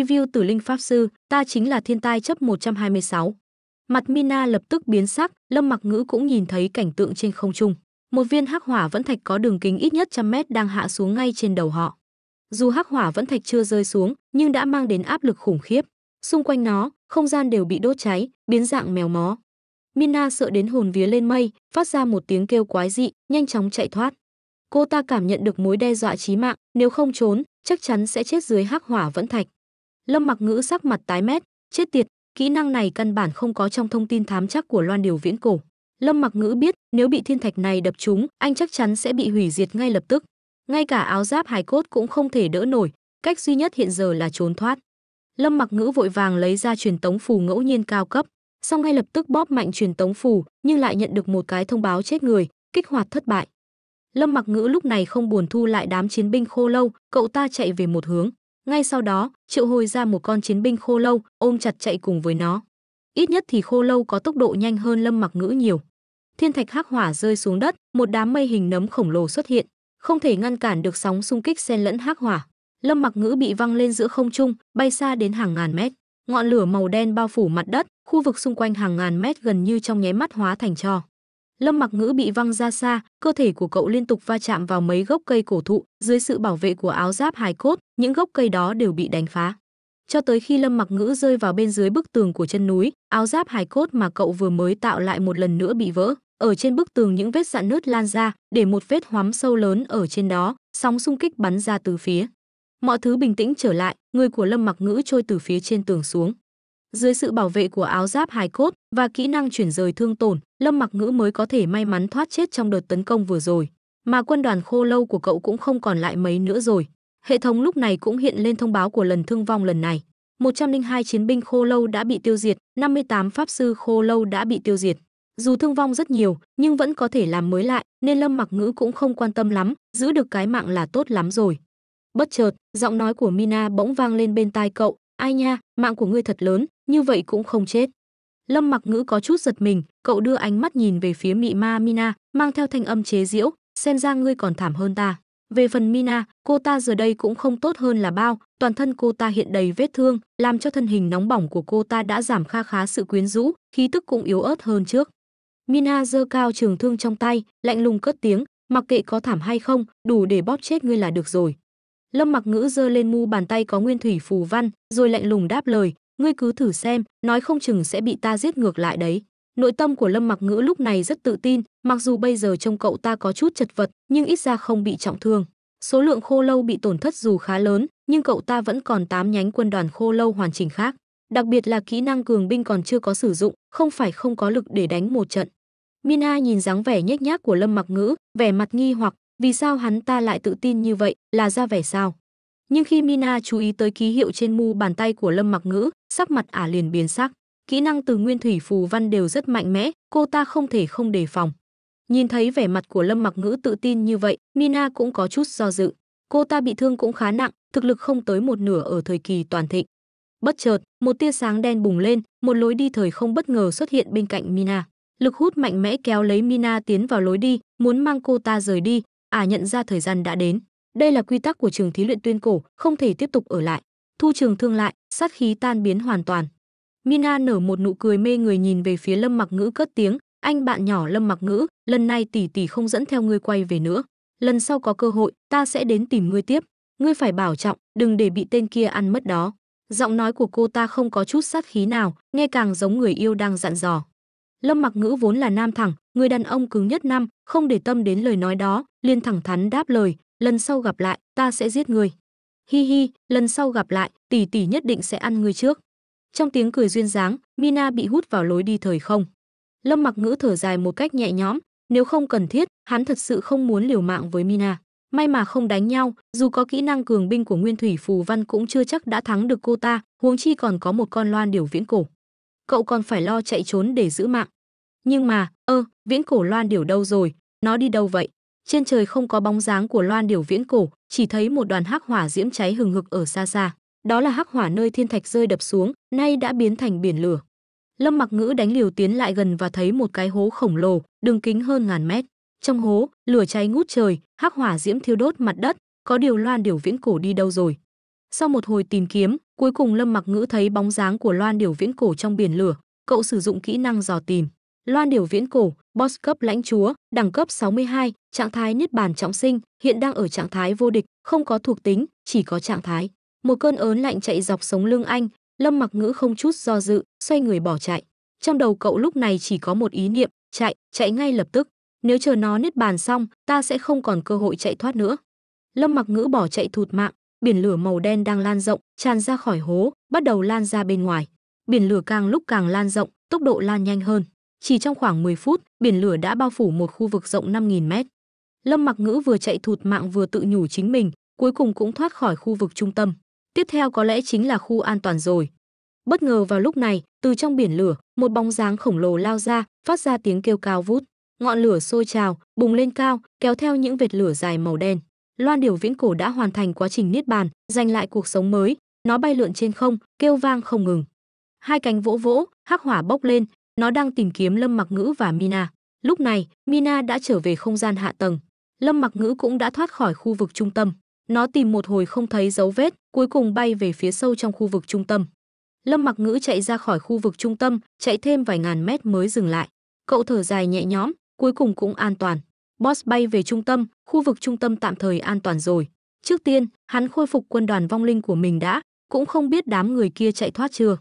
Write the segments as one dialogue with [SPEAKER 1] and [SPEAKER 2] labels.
[SPEAKER 1] Review Tử Linh Pháp Sư, ta chính là thiên tai chấp 126. Mặt Mina lập tức biến sắc, Lâm Mặc Ngữ cũng nhìn thấy cảnh tượng trên không trung. Một viên hắc hỏa vẫn thạch có đường kính ít nhất trăm mét đang hạ xuống ngay trên đầu họ. Dù hắc hỏa vẫn thạch chưa rơi xuống, nhưng đã mang đến áp lực khủng khiếp. Xung quanh nó, không gian đều bị đốt cháy, biến dạng mèo mó. Mina sợ đến hồn vía lên mây, phát ra một tiếng kêu quái dị, nhanh chóng chạy thoát. Cô ta cảm nhận được mối đe dọa chí mạng, nếu không trốn, chắc chắn sẽ chết dưới hắc hỏa vẫn thạch. Lâm Mặc Ngữ sắc mặt tái mét, chết tiệt, kỹ năng này căn bản không có trong thông tin thám chắc của Loan Điều Viễn Cổ. Lâm Mặc Ngữ biết, nếu bị thiên thạch này đập trúng, anh chắc chắn sẽ bị hủy diệt ngay lập tức. Ngay cả áo giáp hài cốt cũng không thể đỡ nổi, cách duy nhất hiện giờ là trốn thoát. Lâm Mặc Ngữ vội vàng lấy ra truyền tống phù ngẫu nhiên cao cấp, xong ngay lập tức bóp mạnh truyền tống phù, nhưng lại nhận được một cái thông báo chết người, kích hoạt thất bại. Lâm Mặc Ngữ lúc này không buồn thu lại đám chiến binh khô lâu, cậu ta chạy về một hướng. Ngay sau đó, triệu hồi ra một con chiến binh khô lâu, ôm chặt chạy cùng với nó. Ít nhất thì khô lâu có tốc độ nhanh hơn lâm mặc ngữ nhiều. Thiên thạch hắc hỏa rơi xuống đất, một đám mây hình nấm khổng lồ xuất hiện, không thể ngăn cản được sóng xung kích xen lẫn hắc hỏa. Lâm mặc ngữ bị văng lên giữa không trung, bay xa đến hàng ngàn mét. Ngọn lửa màu đen bao phủ mặt đất, khu vực xung quanh hàng ngàn mét gần như trong nháy mắt hóa thành tro. Lâm Mặc Ngữ bị văng ra xa, cơ thể của cậu liên tục va chạm vào mấy gốc cây cổ thụ, dưới sự bảo vệ của áo giáp hài cốt, những gốc cây đó đều bị đánh phá. Cho tới khi Lâm Mặc Ngữ rơi vào bên dưới bức tường của chân núi, áo giáp hài cốt mà cậu vừa mới tạo lại một lần nữa bị vỡ. Ở trên bức tường những vết rạn nứt lan ra, để một vết hoắm sâu lớn ở trên đó, sóng xung kích bắn ra từ phía. Mọi thứ bình tĩnh trở lại, người của Lâm Mặc Ngữ trôi từ phía trên tường xuống. Dưới sự bảo vệ của áo giáp hài cốt và kỹ năng chuyển rời thương tổn, Lâm Mặc Ngữ mới có thể may mắn thoát chết trong đợt tấn công vừa rồi. Mà quân đoàn khô lâu của cậu cũng không còn lại mấy nữa rồi. Hệ thống lúc này cũng hiện lên thông báo của lần thương vong lần này. 102 chiến binh khô lâu đã bị tiêu diệt, 58 pháp sư khô lâu đã bị tiêu diệt. Dù thương vong rất nhiều, nhưng vẫn có thể làm mới lại, nên Lâm Mặc Ngữ cũng không quan tâm lắm, giữ được cái mạng là tốt lắm rồi. Bất chợt, giọng nói của Mina bỗng vang lên bên tai cậu, "Ai nha, mạng của ngươi thật lớn, như vậy cũng không chết." lâm mặc ngữ có chút giật mình cậu đưa ánh mắt nhìn về phía mị ma mina mang theo thanh âm chế giễu xem ra ngươi còn thảm hơn ta về phần mina cô ta giờ đây cũng không tốt hơn là bao toàn thân cô ta hiện đầy vết thương làm cho thân hình nóng bỏng của cô ta đã giảm kha khá sự quyến rũ khí tức cũng yếu ớt hơn trước mina giơ cao trường thương trong tay lạnh lùng cất tiếng mặc kệ có thảm hay không đủ để bóp chết ngươi là được rồi lâm mặc ngữ giơ lên mu bàn tay có nguyên thủy phù văn rồi lạnh lùng đáp lời ngươi cứ thử xem nói không chừng sẽ bị ta giết ngược lại đấy nội tâm của lâm mặc ngữ lúc này rất tự tin mặc dù bây giờ trông cậu ta có chút chật vật nhưng ít ra không bị trọng thương số lượng khô lâu bị tổn thất dù khá lớn nhưng cậu ta vẫn còn 8 nhánh quân đoàn khô lâu hoàn chỉnh khác đặc biệt là kỹ năng cường binh còn chưa có sử dụng không phải không có lực để đánh một trận mina nhìn dáng vẻ nhếch nhác của lâm mặc ngữ vẻ mặt nghi hoặc vì sao hắn ta lại tự tin như vậy là ra vẻ sao nhưng khi Mina chú ý tới ký hiệu trên mu bàn tay của Lâm Mặc Ngữ, sắc mặt ả liền biến sắc. Kỹ năng từ nguyên thủy phù văn đều rất mạnh mẽ, cô ta không thể không đề phòng. Nhìn thấy vẻ mặt của Lâm Mặc Ngữ tự tin như vậy, Mina cũng có chút do dự. Cô ta bị thương cũng khá nặng, thực lực không tới một nửa ở thời kỳ toàn thịnh. Bất chợt, một tia sáng đen bùng lên, một lối đi thời không bất ngờ xuất hiện bên cạnh Mina. Lực hút mạnh mẽ kéo lấy Mina tiến vào lối đi, muốn mang cô ta rời đi, ả à nhận ra thời gian đã đến. Đây là quy tắc của trường thí luyện tuyên cổ, không thể tiếp tục ở lại. Thu trường thương lại, sát khí tan biến hoàn toàn. Mina nở một nụ cười mê người nhìn về phía Lâm Mặc Ngữ cất tiếng, "Anh bạn nhỏ Lâm Mặc Ngữ, lần này tỷ tỷ không dẫn theo ngươi quay về nữa, lần sau có cơ hội, ta sẽ đến tìm ngươi tiếp, ngươi phải bảo trọng, đừng để bị tên kia ăn mất đó." Giọng nói của cô ta không có chút sát khí nào, nghe càng giống người yêu đang dặn dò. Lâm Mặc Ngữ vốn là nam thẳng, người đàn ông cứng nhất năm, không để tâm đến lời nói đó, liền thẳng thắn đáp lời, lần sau gặp lại ta sẽ giết người hi hi lần sau gặp lại tỷ tỷ nhất định sẽ ăn người trước trong tiếng cười duyên dáng mina bị hút vào lối đi thời không lâm mặc ngữ thở dài một cách nhẹ nhõm nếu không cần thiết hắn thật sự không muốn liều mạng với mina may mà không đánh nhau dù có kỹ năng cường binh của nguyên thủy phù văn cũng chưa chắc đã thắng được cô ta huống chi còn có một con loan điều viễn cổ cậu còn phải lo chạy trốn để giữ mạng nhưng mà ơ viễn cổ loan điều đâu rồi nó đi đâu vậy trên trời không có bóng dáng của loan điểu viễn cổ chỉ thấy một đoàn hắc hỏa diễm cháy hừng hực ở xa xa đó là hắc hỏa nơi thiên thạch rơi đập xuống nay đã biến thành biển lửa lâm mặc ngữ đánh liều tiến lại gần và thấy một cái hố khổng lồ đường kính hơn ngàn mét trong hố lửa cháy ngút trời hắc hỏa diễm thiêu đốt mặt đất có điều loan điểu viễn cổ đi đâu rồi sau một hồi tìm kiếm cuối cùng lâm mặc ngữ thấy bóng dáng của loan điểu viễn cổ trong biển lửa cậu sử dụng kỹ năng dò tìm loan điểu viễn cổ Boss cấp lãnh chúa, đẳng cấp 62, trạng thái niết bàn trọng sinh, hiện đang ở trạng thái vô địch, không có thuộc tính, chỉ có trạng thái. Một cơn ớn lạnh chạy dọc sống lưng anh, Lâm Mặc Ngữ không chút do dự, xoay người bỏ chạy. Trong đầu cậu lúc này chỉ có một ý niệm, chạy, chạy ngay lập tức. Nếu chờ nó niết bàn xong, ta sẽ không còn cơ hội chạy thoát nữa. Lâm Mặc Ngữ bỏ chạy thụt mạng, biển lửa màu đen đang lan rộng, tràn ra khỏi hố, bắt đầu lan ra bên ngoài. Biển lửa càng lúc càng lan rộng, tốc độ lan nhanh hơn. Chỉ trong khoảng 10 phút, biển lửa đã bao phủ một khu vực rộng 5.000 mét. Lâm Mặc Ngữ vừa chạy thụt mạng vừa tự nhủ chính mình, cuối cùng cũng thoát khỏi khu vực trung tâm. Tiếp theo có lẽ chính là khu an toàn rồi. Bất ngờ vào lúc này, từ trong biển lửa, một bóng dáng khổng lồ lao ra, phát ra tiếng kêu cao vút. Ngọn lửa sôi trào, bùng lên cao, kéo theo những vệt lửa dài màu đen. Loan điều viễn cổ đã hoàn thành quá trình niết bàn, giành lại cuộc sống mới. Nó bay lượn trên không, kêu vang không ngừng. Hai cánh vỗ vỗ, hắc hỏa bốc lên, nó đang tìm kiếm Lâm Mặc Ngữ và Mina. Lúc này, Mina đã trở về không gian hạ tầng. Lâm Mặc Ngữ cũng đã thoát khỏi khu vực trung tâm. Nó tìm một hồi không thấy dấu vết, cuối cùng bay về phía sâu trong khu vực trung tâm. Lâm Mặc Ngữ chạy ra khỏi khu vực trung tâm, chạy thêm vài ngàn mét mới dừng lại. Cậu thở dài nhẹ nhõm, cuối cùng cũng an toàn. Boss bay về trung tâm, khu vực trung tâm tạm thời an toàn rồi. Trước tiên, hắn khôi phục quân đoàn vong linh của mình đã, cũng không biết đám người kia chạy thoát chưa.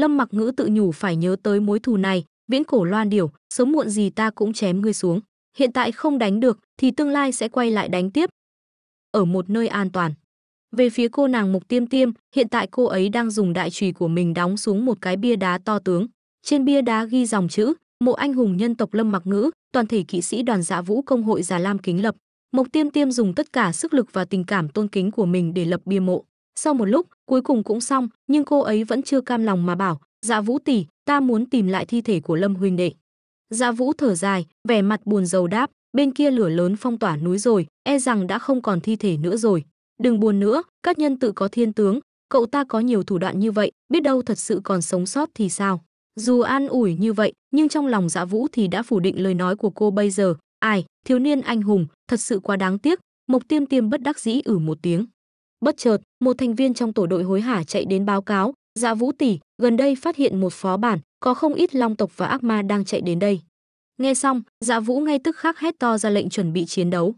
[SPEAKER 1] Lâm Mặc Ngữ tự nhủ phải nhớ tới mối thù này, viễn cổ loan điểu, sớm muộn gì ta cũng chém ngươi xuống. Hiện tại không đánh được thì tương lai sẽ quay lại đánh tiếp. Ở một nơi an toàn. Về phía cô nàng Mộc Tiêm Tiêm, hiện tại cô ấy đang dùng đại chùy của mình đóng xuống một cái bia đá to tướng. Trên bia đá ghi dòng chữ, mộ anh hùng nhân tộc Lâm Mặc Ngữ, toàn thể kỵ sĩ đoàn dạ vũ công hội Già Lam kính lập. Mộc Tiêm Tiêm dùng tất cả sức lực và tình cảm tôn kính của mình để lập bia mộ. Sau một lúc, cuối cùng cũng xong nhưng cô ấy vẫn chưa cam lòng mà bảo dạ vũ tỷ ta muốn tìm lại thi thể của lâm huynh đệ dạ vũ thở dài vẻ mặt buồn rầu đáp bên kia lửa lớn phong tỏa núi rồi e rằng đã không còn thi thể nữa rồi đừng buồn nữa các nhân tự có thiên tướng cậu ta có nhiều thủ đoạn như vậy biết đâu thật sự còn sống sót thì sao dù an ủi như vậy nhưng trong lòng dạ vũ thì đã phủ định lời nói của cô bây giờ ai thiếu niên anh hùng thật sự quá đáng tiếc mộc tiêm tiêm bất đắc dĩ ử một tiếng Bất chợt, một thành viên trong tổ đội hối hả chạy đến báo cáo, "Dạ Vũ tỷ, gần đây phát hiện một phó bản, có không ít long tộc và ác ma đang chạy đến đây." Nghe xong, Dạ Vũ ngay tức khắc hét to ra lệnh chuẩn bị chiến đấu.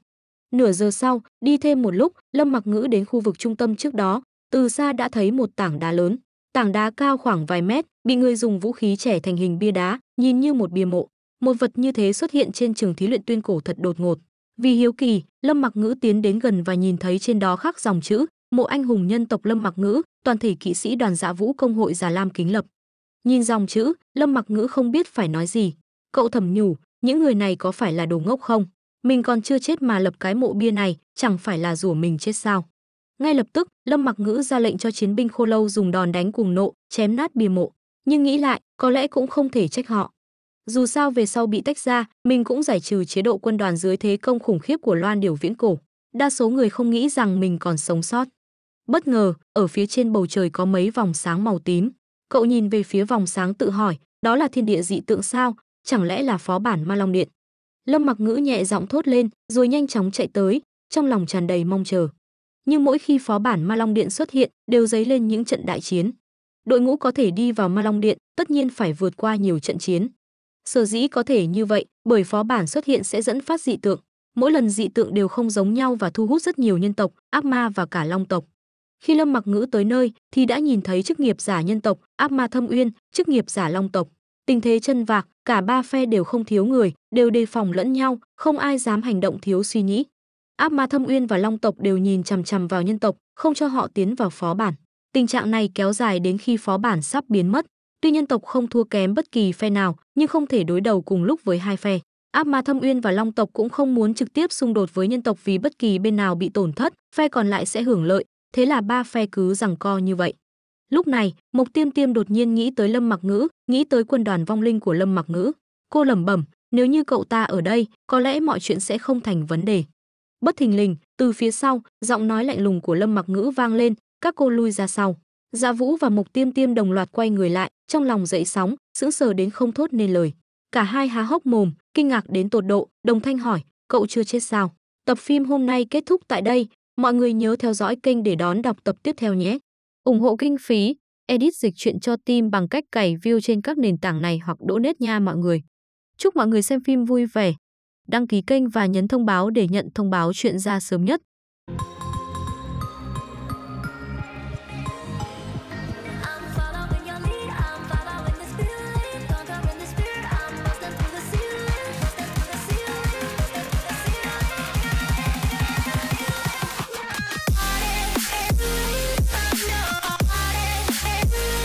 [SPEAKER 1] Nửa giờ sau, đi thêm một lúc, Lâm Mặc Ngữ đến khu vực trung tâm trước đó, từ xa đã thấy một tảng đá lớn. Tảng đá cao khoảng vài mét, bị người dùng vũ khí trẻ thành hình bia đá, nhìn như một bia mộ. Một vật như thế xuất hiện trên trường thí luyện tuyên cổ thật đột ngột. Vì hiếu kỳ, Lâm Mặc Ngữ tiến đến gần và nhìn thấy trên đó khắc dòng chữ mộ anh hùng nhân tộc lâm mặc ngữ toàn thể kỵ sĩ đoàn dạ vũ công hội già lam kính lập nhìn dòng chữ lâm mặc ngữ không biết phải nói gì cậu thầm nhủ những người này có phải là đồ ngốc không mình còn chưa chết mà lập cái mộ bia này chẳng phải là rủa mình chết sao ngay lập tức lâm mặc ngữ ra lệnh cho chiến binh khô lâu dùng đòn đánh cuồng nộ chém nát bia mộ nhưng nghĩ lại có lẽ cũng không thể trách họ dù sao về sau bị tách ra mình cũng giải trừ chế độ quân đoàn dưới thế công khủng khiếp của loan điều viễn cổ đa số người không nghĩ rằng mình còn sống sót Bất ngờ, ở phía trên bầu trời có mấy vòng sáng màu tím. Cậu nhìn về phía vòng sáng tự hỏi, đó là thiên địa dị tượng sao, chẳng lẽ là phó bản Ma Long Điện? Lâm Mặc Ngữ nhẹ giọng thốt lên, rồi nhanh chóng chạy tới, trong lòng tràn đầy mong chờ. Nhưng mỗi khi phó bản Ma Long Điện xuất hiện, đều dấy lên những trận đại chiến. Đội ngũ có thể đi vào Ma Long Điện, tất nhiên phải vượt qua nhiều trận chiến. Sở dĩ có thể như vậy, bởi phó bản xuất hiện sẽ dẫn phát dị tượng. Mỗi lần dị tượng đều không giống nhau và thu hút rất nhiều nhân tộc, ác ma và cả long tộc. Khi Lâm Mặc Ngữ tới nơi thì đã nhìn thấy chức nghiệp giả nhân tộc, áp ma thâm uyên, chức nghiệp giả long tộc. Tình thế chân vạc, cả ba phe đều không thiếu người, đều đề phòng lẫn nhau, không ai dám hành động thiếu suy nghĩ. Áp ma thâm uyên và long tộc đều nhìn chằm chằm vào nhân tộc, không cho họ tiến vào phó bản. Tình trạng này kéo dài đến khi phó bản sắp biến mất. Tuy nhân tộc không thua kém bất kỳ phe nào, nhưng không thể đối đầu cùng lúc với hai phe. Áp ma thâm uyên và long tộc cũng không muốn trực tiếp xung đột với nhân tộc vì bất kỳ bên nào bị tổn thất, phe còn lại sẽ hưởng lợi, thế là ba phe cứ rằng co như vậy lúc này mộc tiêm tiêm đột nhiên nghĩ tới lâm mặc ngữ nghĩ tới quân đoàn vong linh của lâm mặc ngữ cô lẩm bẩm nếu như cậu ta ở đây có lẽ mọi chuyện sẽ không thành vấn đề bất thình lình từ phía sau giọng nói lạnh lùng của lâm mặc ngữ vang lên các cô lui ra sau dạ vũ và mộc tiêm tiêm đồng loạt quay người lại trong lòng dậy sóng sững sờ đến không thốt nên lời cả hai há hốc mồm kinh ngạc đến tột độ đồng thanh hỏi cậu chưa chết sao tập phim hôm nay kết thúc tại đây Mọi người nhớ theo dõi kênh để đón đọc tập tiếp theo nhé. ủng hộ kinh phí, edit dịch truyện cho team bằng cách cày view trên các nền tảng này hoặc đỗ nết nha mọi người. Chúc mọi người xem phim vui vẻ. Đăng ký kênh và nhấn thông báo để nhận thông báo chuyện ra sớm nhất.